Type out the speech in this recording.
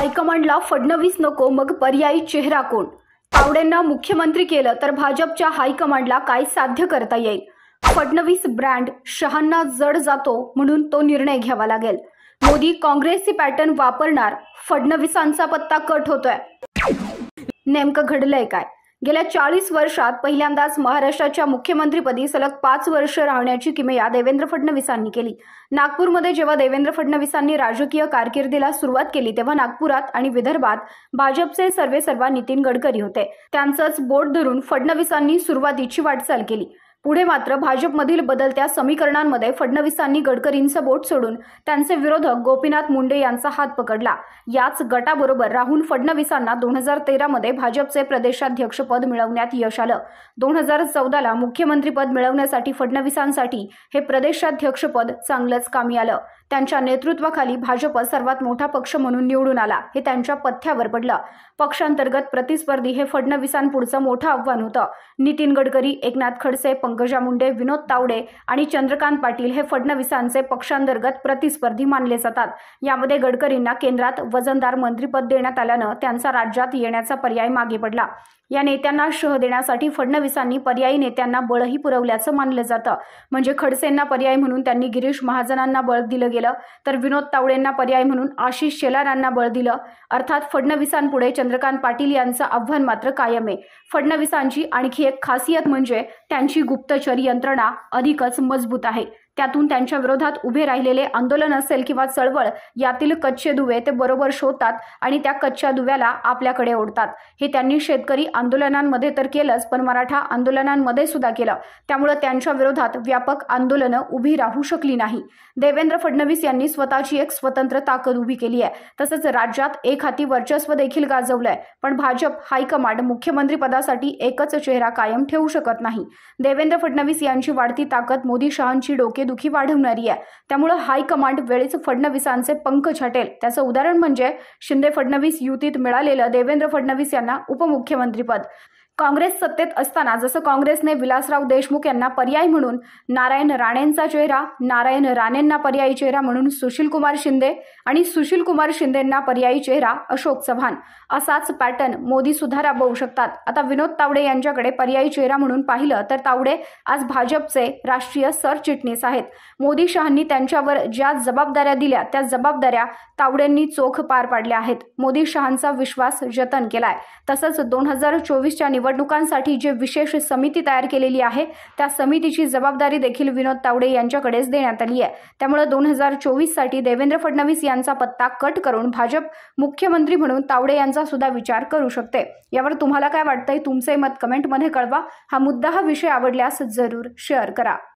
हायकमांडला फडणवीस नको मग पर्यायी चेहरा कोण तावडेंना मुख्यमंत्री केलं तर भाजपच्या हायकमांडला काय साध्य करता येईल फडणवीस ब्रँड शहांना जड जातो म्हणून तो निर्णय घ्यावा लागेल मोदी काँग्रेसची पॅटर्न वापरणार फडणवीसांचा पत्ता कट होतोय नेमकं घडलंय काय गेल्या चाळीस वर्षात पहिल्यांदाच महाराष्ट्राच्या मुख्यमंत्रीपदी सलग पाच वर्ष राहण्याची किमया देवेंद्र फडणवीसांनी केली नागपूरमध्ये जेव्हा देवेंद्र फडणवीसांनी राजकीय कारकिर्दीला सुरुवात केली तेव्हा नागपुरात आणि विदर्भात भाजपचे सर्वे सर्वेसर्वा नितीन गडकरी होते त्यांचंच बोट धरून फडणवीसांनी सुरुवातीची वाटचाल केली पुढे मात्र भाजपमधील बदलत्या समीकरणांमध्ये फडणवीसांनी गडकरींचं बोट सोडून त्यांचे विरोधक गोपीनाथ मुंडे यांचा हात पकडला याच गटाबरोबर राहुल फडणवीसांना दोन हजार तेरामध्ये भाजपचे प्रदेशाध्यक्षपद मिळवण्यात यश आलं दोन हजार चौदाला मुख्यमंत्रीपद मिळवण्यासाठी फडणवीसांसाठी हे प्रदेशाध्यक्षपद चांगलंच कामी आलं त्यांच्या नेतृत्वाखाली भाजप सर्वात मोठा पक्ष म्हणून निवडून आला हे त्यांच्या पथ्यावर पडलं पक्षांतर्गत प्रतिस्पर्धी हे फडणवीसांपुढचं मोठं आव्हान होतं नितीन गडकरी एकनाथ खडसे पंकजा मुंडे विनोद तावडे आणि चंद्रकांत पाटील हे फडणवीसांचे पक्षांतर्गत प्रतिस्पर्धी मानले जातात यामध्ये गडकरींना केंद्रात वजनदार मंत्रीपद देण्यात आल्यानं त्यांचा राज्यात येण्याचा पर्याय मागे पडला या नेत्यांना शह देण्यासाठी फडणवीसांनी पर्यायी नेत्यांना बळही पुरवल्याचं मानलं जातं म्हणजे खडसेंना पर्याय म्हणून त्यांनी गिरीश महाजनांना बळ दिलं गेलं तर विनोद तावडेंना पर्याय म्हणून आशिष शेलारांना बळ दिलं अर्थात फडणवीसांपुढे चंद्रकांत पाटील यांचं आव्हान मात्र कायम आहे फडणवीसांची आणखी एक खासियत म्हणजे त्यांची गुप्त गुप्तचर यंत्रणा अधिकच मजबूत आहे त्यातून त्यांच्या विरोधात उभे राहिलेले आंदोलन असेल किंवा चळवळ यातील कच्चे दुवे ते बरोबर शोधतात आणि त्या कच्च्या दुव्याला आपल्याकडे ओढतात हे त्यांनी शेतकरी आंदोलनांमध्ये तर केलंच पण मराठा आंदोलनांमध्ये सुद्धा केलं त्यामुळे त्यांच्या विरोधात व्यापक आंदोलनं उभी राहू शकली नाही देवेंद्र फडणवीस यांनी स्वतःची एक स्वतंत्र ताकद उभी केली आहे तसंच राज्यात एक हाती वर्चस्व देखील गाजवलंय पण भाजप हायकमांड मुख्यमंत्री पदासाठी एकच चेहरा कायम ठेवू शकत नाही देवेंद्र फडणवीस यांची वाढती ताकद मोदी शहांची डोके दुखी वाढवणारी आहे त्यामुळे हायकमांड वेळीच फडणवीसांचे पंख छाटेल त्याचं उदाहरण म्हणजे शिंदे फडणवीस युतीत मिळालेलं देवेंद्र फडणवीस यांना उपमुख्यमंत्रीपद काँग्रेस सत्तेत असताना जसं काँग्रेसने विलासराव देशमुख यांना पर्याय म्हणून नारायण राणेंचा चेहरा नारायण राणेंना पर्यायी चेहरा म्हणून सुशीलकुमार शिंदे आणि सुशीलकुमार शिंदेंना पर्यायी चेहरा अशोक चव्हाण असाच पॅटर्न मोदी सुद्धा राबवू शकतात आता विनोद तावडे यांच्याकडे पर्यायी चेहरा म्हणून पाहिलं तर तावडे आज भाजपचे राष्ट्रीय सरचिटणीस आहेत मोदी शहांनी त्यांच्यावर ज्या जबाबदाऱ्या दिल्या त्या जबाबदाऱ्या तावडेंनी चोख पार पाडल्या आहेत मोदी शहांचा विश्वास जतन केलाय तसंच दोन हजार चोवीसच्या निवड निवडणुकांसाठी जे विशेष समिती तयार केलेली आहे त्या समितीची जबाबदारी देखील विनोद तावडे यांच्याकडेच देण्यात आली आहे त्यामुळे दोन हजार चोवीससाठी देवेंद्र फडणवीस यांचा पत्ता कट करून भाजप मुख्यमंत्री म्हणून तावडे यांचा सुद्धा विचार करू शकते यावर तुम्हाला काय वाटतंय तुमचे मत कमेंटमध्ये कळवा हा मुद्दा हा विषय आवडल्यास जरूर शेअर करा